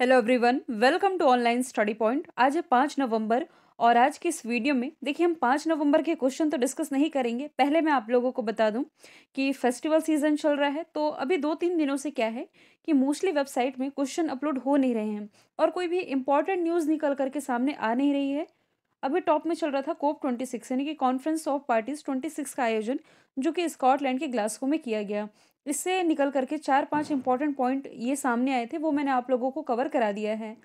hello everyone welcome to online study point आज है पाँच नवंबर और आज की इस वीडियो में देखिए हम पाँच नवंबर के क्वेश्चन तो डिस्कस नहीं करेंगे पहले मैं आप लोगों को बता दूं कि फेस्टिवल सीजन चल रहा है तो अभी दो तीन दिनों से क्या है कि मोस्टली वेबसाइट में क्वेश्चन अपलोड हो नहीं रहे हैं और कोई भी इंपॉर्टेंट न्यूज़ निकल करके सामने आ नहीं रही है अभी टॉप में चल रहा था कोप ट्वेंटी सिक्स यानी कि conference of parties twenty six का आयोजन जो कि स्कॉटलैंड के ग्लास्को में किया गया इससे निकल करके चार पांच इम्पॉर्टेंट पॉइंट ये सामने आए थे वो मैंने आप लोगों को कवर करा दिया है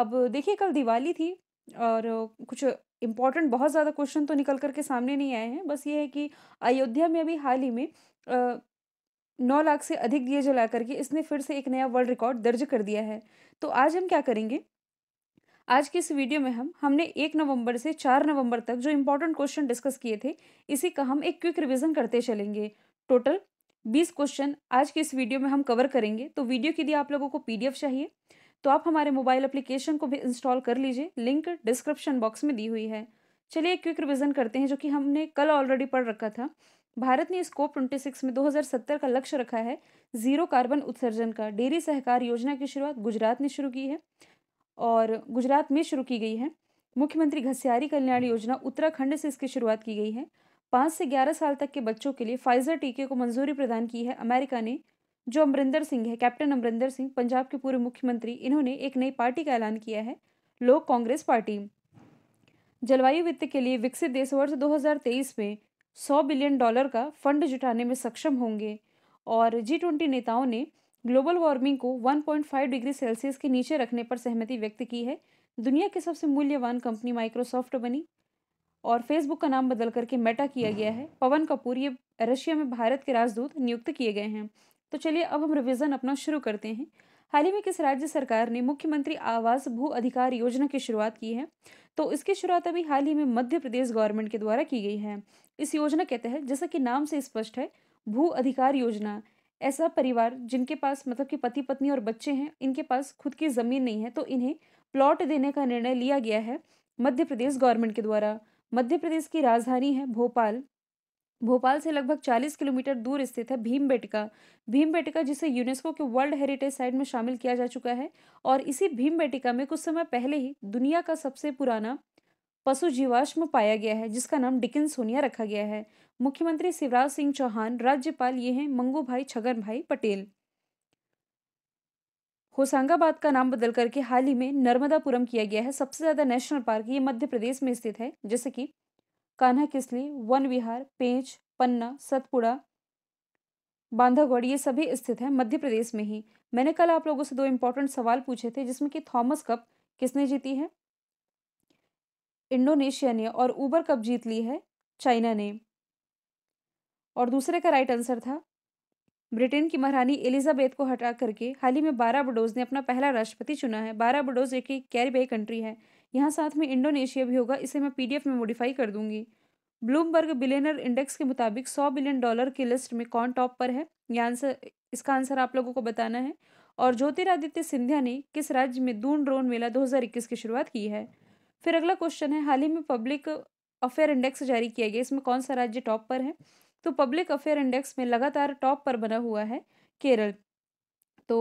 अब देखिए कल दिवाली थी और कुछ इम्पॉर्टेंट बहुत ज़्यादा क्वेश्चन तो निकल करके सामने नहीं आए हैं बस ये है कि अयोध्या में अभी हाल ही में नौ लाख से अधिक दिए जला करके इसने फिर से एक नया वर्ल्ड रिकॉर्ड दर्ज कर दिया है तो आज हम क्या करेंगे आज के इस वीडियो में हम हमने एक नवंबर से चार नवंबर तक जो इम्पोर्टेंट क्वेश्चन डिस्कस किए थे इसी का हम एक क्विक रिविजन करते चलेंगे टोटल बीस क्वेश्चन आज के इस वीडियो में हम कवर करेंगे तो वीडियो के लिए आप लोगों को पी चाहिए तो आप हमारे मोबाइल एप्लीकेशन को भी इंस्टॉल कर लीजिए लिंक डिस्क्रिप्शन बॉक्स में दी हुई है चलिए क्विक रिविजन करते हैं जो कि हमने कल ऑलरेडी पढ़ रखा था भारत ने स्कोप 26 में 2070 का लक्ष्य रखा है जीरो कार्बन उत्सर्जन का डेयरी सहकार योजना की शुरुआत गुजरात ने शुरू की है और गुजरात में शुरू की गई है मुख्यमंत्री घसियारी कल्याण योजना उत्तराखंड से इसकी शुरुआत की गई है पाँच से ग्यारह साल तक के बच्चों के लिए फाइजर टीके को मंजूरी प्रदान की है अमेरिका ने जो अमरिंदर सिंह है कैप्टन अमरिंदर सिंह पंजाब के पूर्व मुख्यमंत्री इन्होंने एक नई पार्टी का ऐलान किया है लोक कांग्रेस पार्टी जलवायु वित्त के लिए विकसित देश वर्ष 2023 में 100 बिलियन डॉलर का फंड जुटाने में सक्षम होंगे और जी ट्वेंटी नेताओं ने ग्लोबल वार्मिंग को 1.5 डिग्री सेल्सियस के नीचे रखने पर सहमति व्यक्त की है दुनिया की सबसे मूल्यवान कंपनी माइक्रोसॉफ्ट बनी और फेसबुक का नाम बदल करके मेटा किया गया है पवन कपूर ये रशिया में भारत के राजदूत नियुक्त किए गए हैं तो चलिए अब हम रिविज़न अपना शुरू करते हैं हाल ही में किस राज्य सरकार ने मुख्यमंत्री आवास भू अधिकार योजना की शुरुआत की है तो इसकी शुरुआत अभी हाल ही में मध्य प्रदेश गवर्नमेंट के द्वारा की गई है इस योजना के तहत जैसा कि नाम से स्पष्ट है भू अधिकार योजना ऐसा परिवार जिनके पास मतलब कि पति पत्नी और बच्चे हैं इनके पास खुद की ज़मीन नहीं है तो इन्हें प्लॉट देने का निर्णय लिया गया है मध्य प्रदेश गवर्नमेंट के द्वारा मध्य प्रदेश की राजधानी है भोपाल भोपाल से लगभग 40 किलोमीटर दूर स्थित है भीम बेटिका भीम बेटिका जिसे यूनेस्को के वर्ल्ड हेरिटेज साइट में शामिल किया जा चुका है और इसी भीम बेटिका में कुछ समय पहले ही दुनिया का सबसे पुराना पशु जीवाश्म पाया गया है जिसका नाम डिकिन सोनिया रखा गया है मुख्यमंत्री शिवराज सिंह चौहान राज्यपाल ये हैं मंगू भाई छगन भाई पटेल होशंगाबाद का नाम बदल करके हाल ही में नर्मदापुरम किया गया है सबसे ज्यादा नेशनल पार्क ये मध्य प्रदेश में स्थित है जैसे कि कान्हा किसली वन विहार पेंच पन्ना सतपुड़ा बांधागढ़ ये सभी स्थित है मध्य प्रदेश में ही मैंने कल आप लोगों से दो इम्पोर्टेंट सवाल पूछे थे जिसमें कि थॉमस कप किसने जीती है इंडोनेशिया ने और ऊबर कप जीत ली है चाइना ने और दूसरे का राइट आंसर था ब्रिटेन की महारानी एलिजाबेथ को हटा करके हाल ही में बडोज ने अपना पहला राष्ट्रपति चुना है बडोज एक कैरिबे कंट्री है यहाँ साथ में इंडोनेशिया भी होगा इसे मैं पीडीएफ में मॉडिफाई कर दूंगी ब्लूमबर्ग बिलेनर इंडेक्स के मुताबिक 100 बिलियन डॉलर की लिस्ट में कौन टॉप पर है यह आंसर इसका आंसर आप लोगों को बताना है और ज्योतिरादित्य सिंधिया ने किस राज्य में दून ड्रोन मेला 2021 की शुरुआत की है फिर अगला क्वेश्चन है हाल ही में पब्लिक अफेयर इंडेक्स जारी किया गया इसमें कौन सा राज्य टॉप पर है तो पब्लिक अफेयर इंडेक्स में लगातार टॉप पर बना हुआ है केरल तो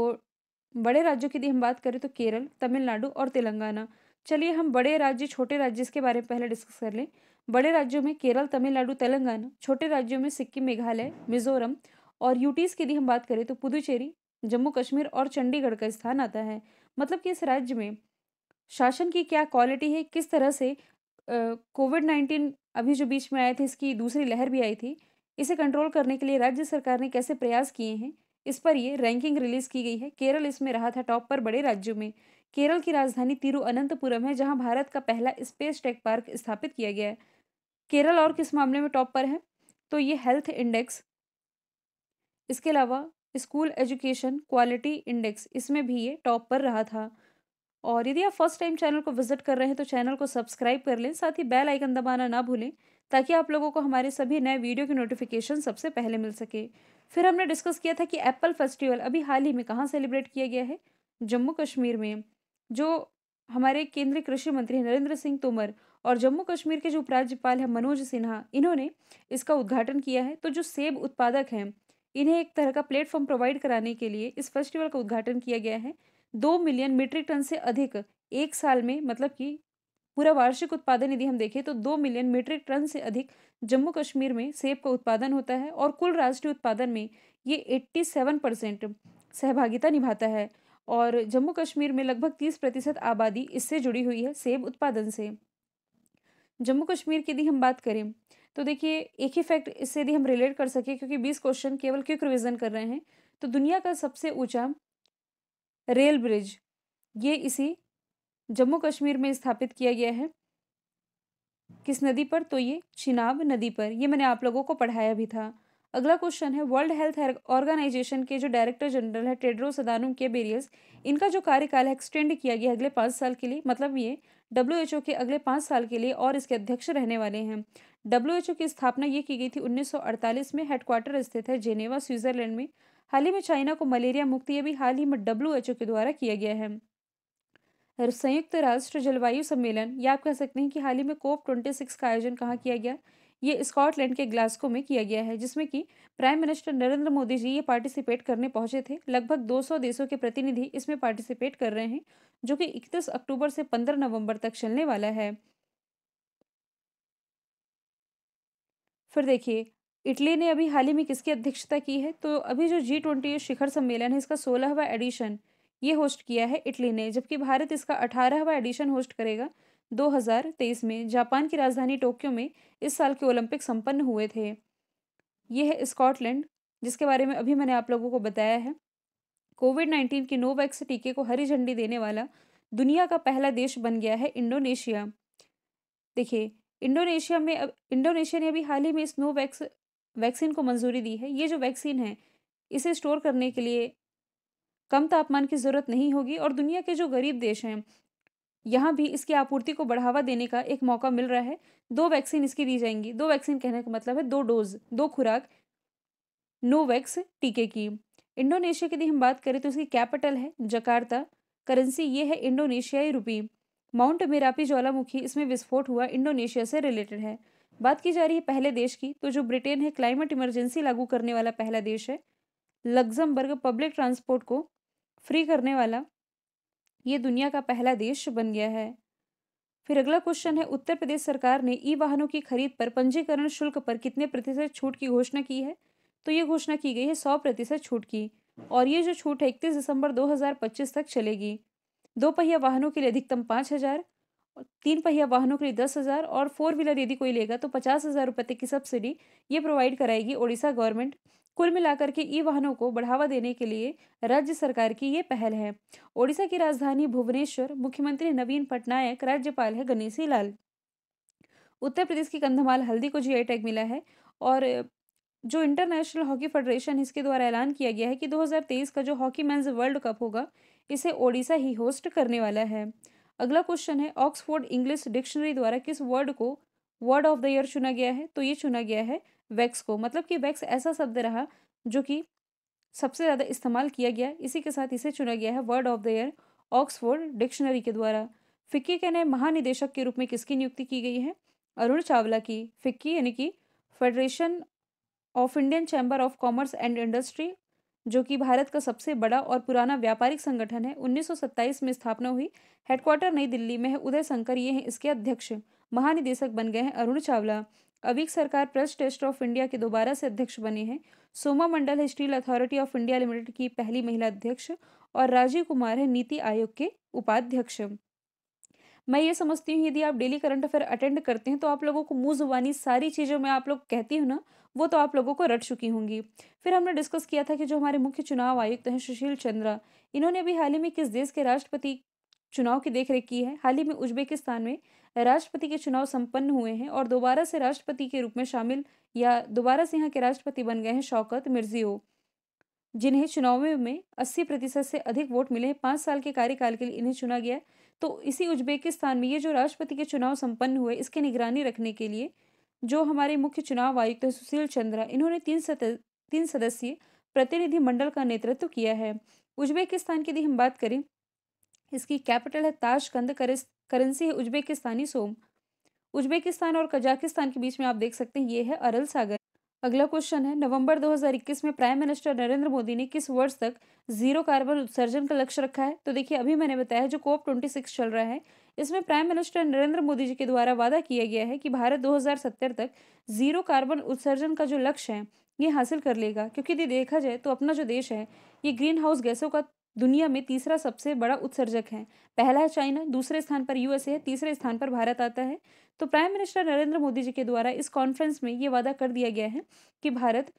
बड़े राज्यों की यदि हम बात करें तो केरल तमिलनाडु और तेलंगाना चलिए हम बड़े राज्य छोटे राज्य इसके बारे में पहले डिस्कस कर लें बड़े राज्यों में केरल तमिलनाडु तेलंगाना छोटे राज्यों में सिक्किम मेघालय मिजोरम और यूटीज़ की यदि हम बात करें तो पुदुचेरी जम्मू कश्मीर और चंडीगढ़ का स्थान आता है मतलब कि इस राज्य में शासन की क्या क्वालिटी है किस तरह से कोविड नाइन्टीन अभी जो बीच में आए थे इसकी दूसरी लहर भी आई थी इसे कंट्रोल करने के लिए राज्य सरकार ने कैसे प्रयास किए हैं इस पर ये रैंकिंग रिलीज की गई है केरल इसमें रहा था टॉप पर बड़े राज्यों में केरल की राजधानी तिरुअनंतपुरम है जहां भारत का पहला स्पेस टेक पार्क स्थापित किया गया है केरल और किस मामले में टॉप पर है तो ये हेल्थ इंडेक्स इसके अलावा स्कूल एजुकेशन क्वालिटी इंडेक्स इसमें भी ये टॉप पर रहा था और यदि आप फर्स्ट टाइम चैनल को विजिट कर रहे हैं तो चैनल को सब्सक्राइब कर लें साथ ही बेल आइकन दबाना ना भूलें ताकि आप लोगों को हमारे सभी नए वीडियो की नोटिफिकेशन सबसे पहले मिल सके फिर हमने डिस्कस किया था कि एप्पल फेस्टिवल अभी हाल ही में कहाँ सेलिब्रेट किया गया है जम्मू कश्मीर में जो हमारे केंद्रीय कृषि मंत्री नरेंद्र सिंह तोमर और जम्मू कश्मीर के जो उपराज्यपाल हैं मनोज सिन्हा इन्होंने इसका उद्घाटन किया है तो जो सेब उत्पादक हैं इन्हें एक तरह का प्लेटफॉर्म प्रोवाइड कराने के लिए इस फेस्टिवल का उद्घाटन किया गया है दो मिलियन मीट्रिक टन से अधिक एक साल में मतलब कि पूरा वार्षिक उत्पादन यदि हम देखें तो दो मिलियन मीट्रिक टन से अधिक जम्मू कश्मीर में सेब का उत्पादन होता है और कुल राष्ट्रीय उत्पादन में ये 87 परसेंट सहभागिता निभाता है और जम्मू कश्मीर में लगभग 30 प्रतिशत आबादी इससे जुड़ी हुई है सेब उत्पादन से जम्मू कश्मीर की यदि हम बात करें तो देखिए एक ही फैक्ट इससे यदि हम रिलेट कर सकें क्योंकि बीस क्वेश्चन केवल क्विक रिविजन कर रहे हैं तो दुनिया का सबसे ऊंचा रेल ब्रिज ये इसी जम्मू कश्मीर में स्थापित किया गया है किस नदी पर तो ये चिनाब नदी पर ये मैंने आप लोगों को पढ़ाया भी था अगला क्वेश्चन है वर्ल्ड हेल्थ ऑर्गेनाइजेशन के जो डायरेक्टर जनरल है टेड्रो सदानुम के बेरियस इनका जो कार्यकाल है एक्सटेंड किया गया अगले पाँच साल के लिए मतलब ये डब्ल्यू के अगले पाँच साल के लिए और इसके अध्यक्ष रहने वाले हैं डब्ल्यू की स्थापना ये की गई थी 1948 में हेडक्वार्टर स्थित है जेनेवा स्विट्जरलैंड में हाल ही में चाइना को मलेरिया मुक्त ये भी हाल ही में डब्ल्यू के द्वारा किया गया है संयुक्त राष्ट्र जलवायु सम्मेलन या आप कह सकते हैं कि हाल ही में कोप ट्वेंटी सिक्स का आयोजन कहाँ किया गया ये स्कॉटलैंड के ग्लास्को में किया गया है जिसमें कि प्राइम मिनिस्टर नरेंद्र मोदी जी ये पार्टिसिपेट करने पहुंचे थे लगभग 200 देशों के प्रतिनिधि इसमें पार्टिसिपेट कर रहे हैं जो कि 31 अक्टूबर से 15 नवंबर तक चलने वाला है फिर देखिए इटली ने अभी हाल ही में किसकी अध्यक्षता की है तो अभी जो जी ट्वेंटी शिखर सम्मेलन है इसका सोलहवा एडिशन ये होस्ट किया है इटली ने जबकि भारत इसका अठारहवा एडिशन होस्ट करेगा 2023 में जापान की राजधानी टोक्यो में इस साल के ओलंपिक संपन्न हुए थे ये है स्कॉटलैंड जिसके बारे में अभी मैंने आप लोगों को बताया है कोविड नाइन्टीन के नोवैक्स टीके को हरी झंडी देने वाला दुनिया का पहला देश बन गया है इंडोनेशिया देखिए इंडोनेशिया में अब इंडोनेशिया ने अभी हाल ही में इस नोवैक्स वैक्सीन को मंजूरी दी है ये जो वैक्सीन है इसे स्टोर करने के लिए कम तापमान की ज़रूरत नहीं होगी और दुनिया के जो गरीब देश हैं यहाँ भी इसकी आपूर्ति को बढ़ावा देने का एक मौका मिल रहा है दो वैक्सीन इसकी दी जाएंगी दो वैक्सीन कहने का मतलब है दो डोज दो खुराक नोवैक्स टीके की इंडोनेशिया की यदि हम बात करें तो इसकी कैपिटल है जकार्ता करेंसी ये है इंडोनेशियाई रुपी माउंट मेरापी ज्वालामुखी इसमें विस्फोट हुआ इंडोनेशिया से रिलेटेड है बात की जा रही है पहले देश की तो जो ब्रिटेन है क्लाइमेट इमरजेंसी लागू करने वाला पहला देश है लग्जमबर्ग पब्लिक ट्रांसपोर्ट को फ्री करने वाला ये दुनिया का पहला देश बन गया है फिर अगला क्वेश्चन है उत्तर प्रदेश सरकार ने ई वाहनों की खरीद पर पंजीकरण शुल्क पर कितने प्रतिशत छूट की घोषणा की है तो ये घोषणा की गई है सौ प्रतिशत छूट की और ये जो छूट है इकतीस दिसंबर 2025 तक चलेगी दो पहिया वाहनों के लिए अधिकतम पाँच हज़ार तीन पहिया वाहनों के लिए दस हज़ार और फोर व्हीलर यदि कोई लेगा तो पचास हज़ार रुपये तक की सब्सिडी ये प्रोवाइड कराएगी ओडिशा गवर्नमेंट कुल मिलाकर के ई वाहनों को बढ़ावा देने के लिए राज्य सरकार की ये पहल है ओडिशा की राजधानी भुवनेश्वर मुख्यमंत्री नवीन पटनायक राज्यपाल है गणेशी लाल उत्तर प्रदेश की कंधमाल हल्दी को जी टैग मिला है और जो इंटरनेशनल हॉकी फेडरेशन इसके द्वारा ऐलान किया गया है कि 2023 का जो हॉकी मैं वर्ल्ड कप होगा इसे ओडिशा ही होस्ट करने वाला है अगला क्वेश्चन है ऑक्सफोर्ड इंग्लिश डिक्शनरी द्वारा किस वर्ड को वर्ड ऑफ द ईयर चुना गया है तो ये चुना गया है वैक्स को मतलब कि वैक्स ऐसा शब्द रहा जो कि सबसे ज़्यादा इस्तेमाल किया गया इसी के साथ इसे चुना गया है word of the year Oxford dictionary के द्वारा फिक्की के नए महानिदेशक के रूप में किसकी नियुक्ति की गई है अरुण चावला की फिक्की यानी कि federation of Indian chamber of commerce and industry जो कि भारत का सबसे बड़ा और पुराना व्यापारिक संगठन है 1927 में स्थापना हुई हेडक्वार्टर नई दिल्ली में है उदय शंकर ये हैं इसके अध्यक्ष महानिदेशक बन गए हैं अरुण चावला अभी सरकार प्रेस टेस्ट ऑफ इंडिया के दोबारा से अध्यक्ष बने हैं सोमा मंडल है steel authority of India limited की पहली महिला अध्यक्ष और राजीव कुमार है नीति आयोग के उपाध्यक्ष मैं ये समझती हूँ यदि आप डेली करंट अफेयर अटेंड करते हैं तो आप लोगों को मुँह जुबानी सारी चीज़ें मैं आप लोग कहती हूँ ना वो तो आप लोगों को रट चुकी होंगी फिर हमने डिस्कस किया था कि जो हमारे मुख्य चुनाव आयुक्त हैं सुशील चंद्रा इन्होंने अभी हाल ही में किस देश के राष्ट्रपति चुनाव की देखरेख की है हाल ही में उज्बेकिस्तान में राष्ट्रपति के चुनाव सम्पन्न हुए हैं और दोबारा से राष्ट्रपति के रूप में शामिल या दोबारा से यहाँ के राष्ट्रपति बन गए हैं शौकत मिर्जी जिन्हें चुनावों में 80 प्रतिशत से अधिक वोट मिले हैं पांच साल के कार्यकाल के लिए इन्हें चुना गया तो इसी उज्बेकिस्तान में ये जो राष्ट्रपति के चुनाव संपन्न हुए इसकी निगरानी रखने के लिए जो हमारे मुख्य चुनाव आयुक्त सुशील चंद्रा इन्होंने तीन तीन सदस्यीय प्रतिनिधि मंडल का नेतृत्व किया है उज्बेकिस्तान की यदि हम बात करें इसकी कैपिटल है ताशकंद करेंसी है उज्बेकिस्तानी सोम उज्बेकिस्तान और कजाकिस्तान के बीच में आप देख सकते हैं ये है अरल सागर अगला क्वेश्चन है नवंबर 2021 में प्राइम मिनिस्टर नरेंद्र मोदी ने किस वर्ष तक जीरो कार्बन उत्सर्जन का लक्ष्य रखा है तो देखिए अभी मैंने बताया है जो कोप 26 चल रहा है इसमें प्राइम मिनिस्टर नरेंद्र मोदी जी के द्वारा वादा किया गया है कि भारत 2070 तक जीरो कार्बन उत्सर्जन का जो लक्ष्य है ये हासिल कर लेगा क्योंकि यदि देखा जाए तो अपना जो देश है ये ग्रीन हाउस गैसों का दुनिया में तीसरा सबसे बड़ा उत्सर्जक है पहला है चाइना दूसरे स्थान पर यूएसए है तीसरे स्थान पर भारत आता है तो प्राइम मिनिस्टर नरेंद्र मोदी जी के द्वारा इस कॉन्फ्रेंस में ये वादा कर दिया गया है कि भारत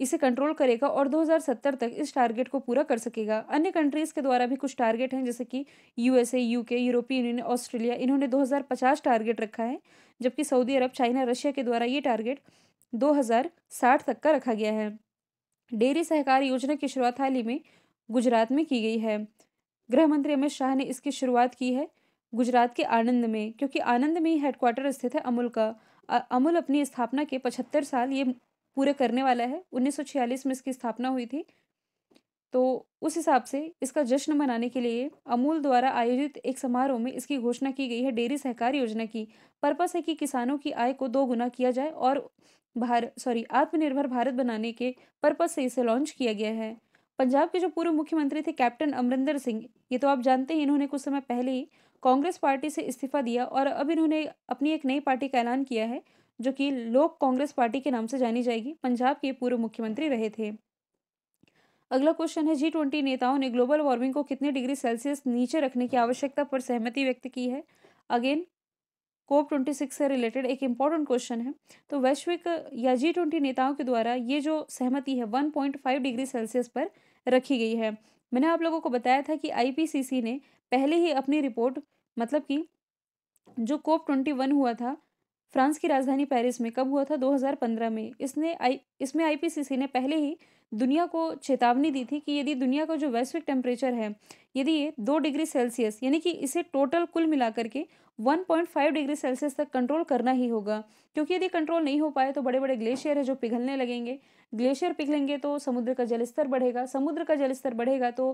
इसे कंट्रोल करेगा और 2070 तक इस टारगेट को पूरा कर सकेगा अन्य कंट्रीज़ के द्वारा भी कुछ टारगेट हैं जैसे कि यूएसए यूके यूरोपीय यूनियन ऑस्ट्रेलिया इन्होंने 2050 टारगेट रखा है जबकि सऊदी अरब चाइना रशिया के द्वारा ये टारगेट 2060 तक का रखा गया है डेयरी सहकार योजना की शुरुआत हाल ही में गुजरात में की गई है गृह मंत्री अमित शाह ने इसकी शुरुआत की है गुजरात के आनंद में क्योंकि आनंद में ही हेडक्वार्टर स्थित है अमूल का अमूल अपनी स्थापना के पचहत्तर साल ये पूरे करने वाला है उन्नीस में इसकी स्थापना हुई थी तो उस हिसाब से इसका जश्न मनाने के लिए अमूल द्वारा आयोजित एक समारोह में इसकी घोषणा की गई है डेयरी सहकार योजना की पर्पस है कि किसानों की आय को दो गुना किया जाए और भारत सॉरी आत्मनिर्भर भारत बनाने के पर्पस से इसे लॉन्च किया गया है पंजाब के जो पूर्व मुख्यमंत्री थे कैप्टन अमरिंदर सिंह ये तो आप जानते हैं इन्होंने कुछ समय पहले ही कांग्रेस पार्टी से इस्तीफा दिया और अब इन्होंने अपनी एक नई पार्टी का ऐलान किया है जो कि लोक कांग्रेस पार्टी के नाम से जानी जाएगी पंजाब के पूर्व मुख्यमंत्री रहे थे अगला क्वेश्चन है जी ट्वेंटी नेताओं ने ग्लोबल वार्मिंग को कितने डिग्री सेल्सियस नीचे रखने की आवश्यकता पर सहमति व्यक्त की है अगेन कोप ट्वेंटी सिक्स से रिलेटेड एक इम्पॉर्टेंट क्वेश्चन है तो वैश्विक या जी ट्वेंटी नेताओं के द्वारा ये जो सहमति है one point five degree Celsius पर रखी गई है मैंने आप लोगों को बताया था कि आईपीसीसी ने पहले ही अपनी रिपोर्ट मतलब कि जो कोप ट्वेंटी वन हुआ था फ्रांस की राजधानी पेरिस में कब हुआ था 2015 में इसने आई इसमें आईपीसीसी ने पहले ही दुनिया को चेतावनी दी थी कि यदि दुनिया का जो वैश्विक टेम्परेचर है यदि ये दो डिग्री सेल्सियस यानी कि इसे टोटल कुल मिलाकर के 1.5 डिग्री सेल्सियस तक कंट्रोल करना ही होगा क्योंकि यदि कंट्रोल नहीं हो पाए तो बड़े बड़े ग्लेशियर है जो पिघलने लगेंगे ग्लेशियर पिघलेंगे तो समुद्र का जलस्तर बढ़ेगा समुद्र का जलस्तर बढ़ेगा तो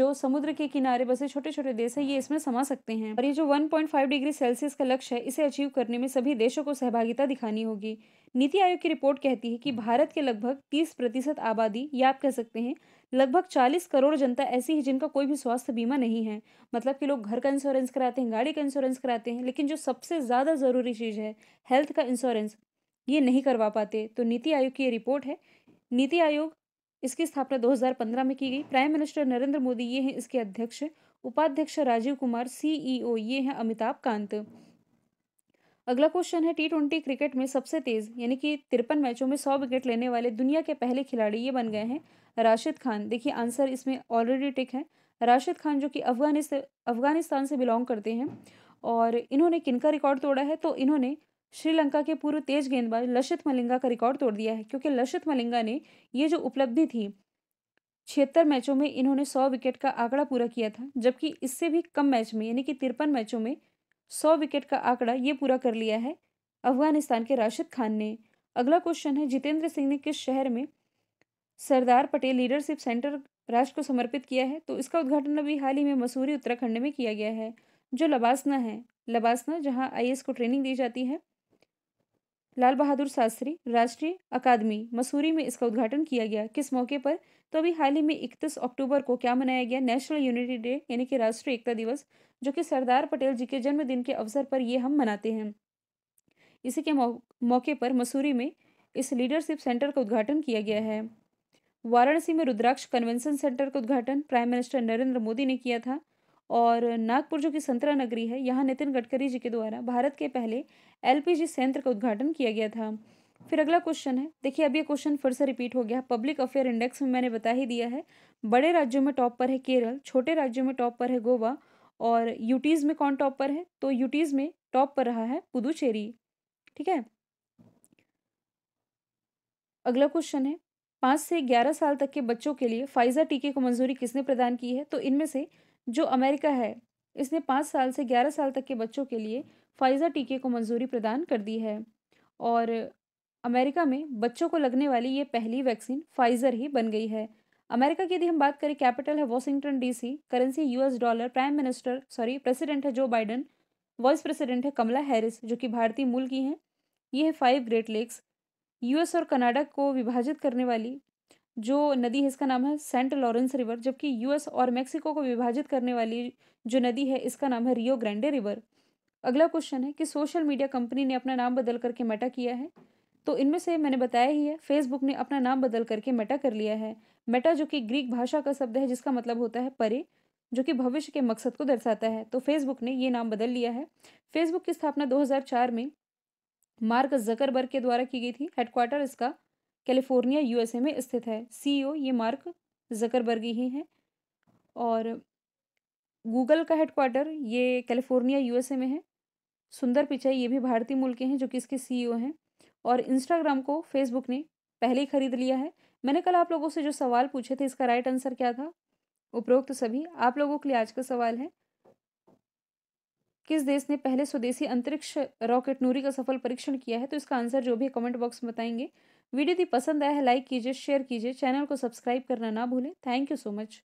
जो समुद्र के किनारे बसे छोटे छोटे देश है ये इसमें समा सकते हैं और ये जो 1.5 डिग्री सेल्सियस का लक्ष्य है इसे अचीव करने में सभी देशों को सहभागिता दिखानी होगी नीति आयोग की रिपोर्ट कहती है कि भारत के लगभग तीस आबादी या आप कह सकते हैं लगभग 40 करोड़ जनता ऐसी है जिनका कोई भी स्वास्थ्य बीमा नहीं है मतलब कि लोग घर का इंश्योरेंस कराते हैं गाड़ी का इंश्योरेंस कराते हैं लेकिन जो सबसे ज़्यादा ज़रूरी चीज़ है हेल्थ का इंश्योरेंस ये नहीं करवा पाते तो नीति आयोग की ये रिपोर्ट है नीति आयोग इसकी स्थापना 2015 में की गई प्राइम मिनिस्टर नरेंद्र मोदी ये हैं इसके अध्यक्ष उपाध्यक्ष राजीव कुमार सीईओ e ये हैं अमिताभ कांत अगला क्वेश्चन है टी ट्वेंटी क्रिकेट में सबसे तेज यानी कि तिरपन मैचों में सौ विकेट लेने वाले दुनिया के पहले खिलाड़ी ये बन गए हैं राशिद खान देखिए आंसर इसमें ऑलरेडी टिक है राशिद खान जो कि अफगानिस्तान अफगानिस्तान से बिलोंग करते हैं और इन्होंने किनका रिकॉर्ड तोड़ा है तो इन्होंने श्रीलंका के पूर्व तेज गेंदबाज लशित मलिंगा का रिकॉर्ड तोड़ दिया है क्योंकि लशित मलिंगा ने ये जो उपलब्धि थी छिहत्तर मैचों में इन्होंने सौ विकेट का आंकड़ा पूरा किया था जबकि इससे भी कम मैच में यानी कि तिरपन मैचों में सौ विकेट का आंकड़ा ये पूरा कर लिया है अफगानिस्तान के राशिद खान ने अगला क्वेश्चन है जितेंद्र सिंह ने किस शहर में सरदार पटेल लीडरशिप सेंटर राष्ट्र को समर्पित किया है तो इसका उद्घाटन अभी हाल ही में मसूरी उत्तराखंड में किया गया है जो लबासना है लबासना जहाँ आई को ट्रेनिंग दी जाती है लाल बहादुर शास्त्री राष्ट्रीय अकादमी मसूरी में इसका उद्घाटन किया गया किस मौके पर तो अभी हाल ही में इकतीस अक्टूबर को क्या मनाया गया नेशनल यूनिटी डे यानी कि राष्ट्रीय एकता दिवस जो कि सरदार पटेल जी के जन्मदिन के अवसर पर ये हम मनाते हैं इसी के मौके पर मसूरी में इस लीडरशिप सेंटर का उद्घाटन किया गया है वाराणसी में रुद्राक्ष कन्वेंशन सेंटर का उद्घाटन प्राइम मिनिस्टर नरेंद्र मोदी ने किया था और नागपुर जो कि संतरा नगरी है यहाँ नितिन गडकरी जी के द्वारा भारत के पहले एलपीजी संयंत्र का उद्घाटन किया गया था फिर अगला क्वेश्चन है देखिए अब ये क्वेश्चन फिर से रिपीट हो गया पब्लिक अफेयर इंडेक्स में मैंने बता ही दिया है बड़े राज्यों में टॉप पर है केरल छोटे राज्यों में टॉप पर है गोवा और यूटीज़ में कौन टॉप पर है तो यूटीज़ में टॉप पर रहा है पुदुचेरी ठीक है अगला क्वेश्चन है पाँच से ग्यारह साल तक के बच्चों के लिए फाइजा टीके को मंजूरी किसने प्रदान की है तो इनमें से जो अमेरिका है इसने पाँच साल से ग्यारह साल तक के बच्चों के लिए फ़ाइज़र टीके को मंजूरी प्रदान कर दी है और अमेरिका में बच्चों को लगने वाली ये पहली वैक्सीन फाइजर ही बन गई है अमेरिका की यदि हम बात करें कैपिटल है Washington DC currency US dollar prime minister sorry president है जो बाइडन वाइस प्रेसिडेंट है कमला हैरिस जो कि भारतीय मूल की हैं ये है फाइव ग्रेट लेक्स यूएस और कनाडा को विभाजित करने वाली जो नदी है इसका नाम है सेंट लॉरेंस रिवर जबकि यूएस और मेक्सिको को विभाजित करने वाली जो नदी है इसका नाम है रियो ग्रैंडे रिवर अगला क्वेश्चन है कि सोशल मीडिया कंपनी ने अपना नाम बदल करके मेटा किया है तो इनमें से मैंने बताया ही है फेसबुक ने अपना नाम बदल करके मेटा कर लिया है मेटा जो कि ग्रीक भाषा का शब्द है जिसका मतलब होता है परे जो कि भविष्य के मकसद को दर्शाता है तो फेसबुक ने ये नाम बदल लिया है फेसबुक की स्थापना 2004 में मार्क जकरबर्ग के द्वारा की गई थी हेडक्वार्टर इसका कैलिफोर्निया यूएसए में स्थित है सीईओ e ये मार्क जकरबर्गी ही हैं और गूगल का हेडक्वार्टर ये कैलिफोर्निया यूएसए में है सुंदर पिचाई ये भी भारतीय मूल के हैं जो कि इसके सीईओ e हैं और इंस्टाग्राम को फेसबुक ने पहले ही खरीद लिया है मैंने कल आप लोगों से जो सवाल पूछे थे इसका राइट आंसर क्या था उपरोक्त सभी आप लोगों के लिए आज का सवाल है किस देश ने पहले स्वदेशी अंतरिक्ष रॉकेट नूरी का सफल परीक्षण किया है तो इसका आंसर जो भी कमेंट बॉक्स में बताएंगे वीडियो यदि पसंद आया है लाइक कीजिए शेयर कीजिए चैनल को सब्सक्राइब करना ना भूलें थैंक यू सो मच